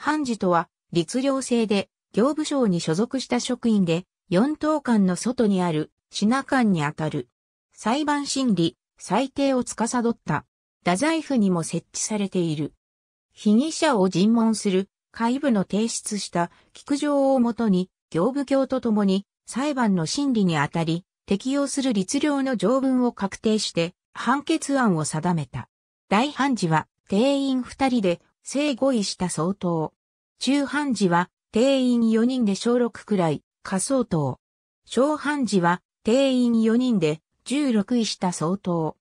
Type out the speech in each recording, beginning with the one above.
判事とは、律令制で、行部省に所属した職員で、四等官の外にある、品官にあたる。裁判審理、裁定を司った、太宰府にも設置されている。被疑者を尋問する、会部の提出した菊状をもとに、行部教とともに、裁判の審理にあたり、適用する律令の条文を確定して、判決案を定めた。大判事は、定員二人で、正合意した相当。中半時は定員4人で小6くらい、下相当。小半時は定員4人で16位下相当。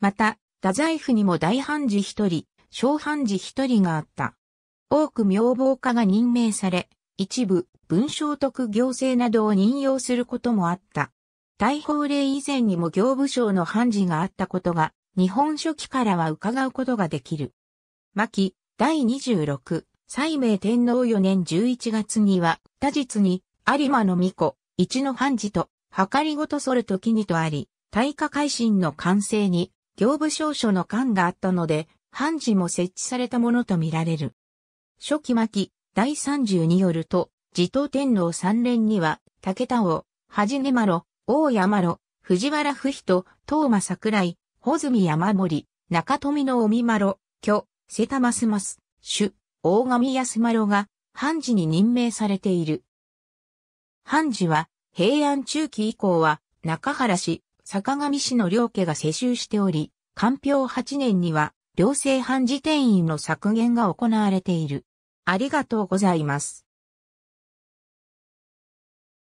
また、太宰府にも大判事1人、小判事1人があった。多く妙望家が任命され、一部、文章徳行政などを任用することもあった。大法令以前にも行部省の判事があったことが、日本書紀からは伺うことができる。巻、第26。西明天皇4年11月には、他日に、有馬の御子、一の判事と、かりごとそる時にとあり、大化改新の完成に、行部少書の官があったので、判事も設置されたものとみられる。初期巻、第30によると、地頭天皇三連には、武田王、恥まろ、大山ろ、藤原不人、東馬桜井、穂積山森、中富のまろ、巨、瀬田ますます、主、大神安丸が、判事に任命されている。判事は、平安中期以降は、中原氏、坂上氏の両家が世襲しており、官票8年には、両性判事定員の削減が行われている。ありがとうございます。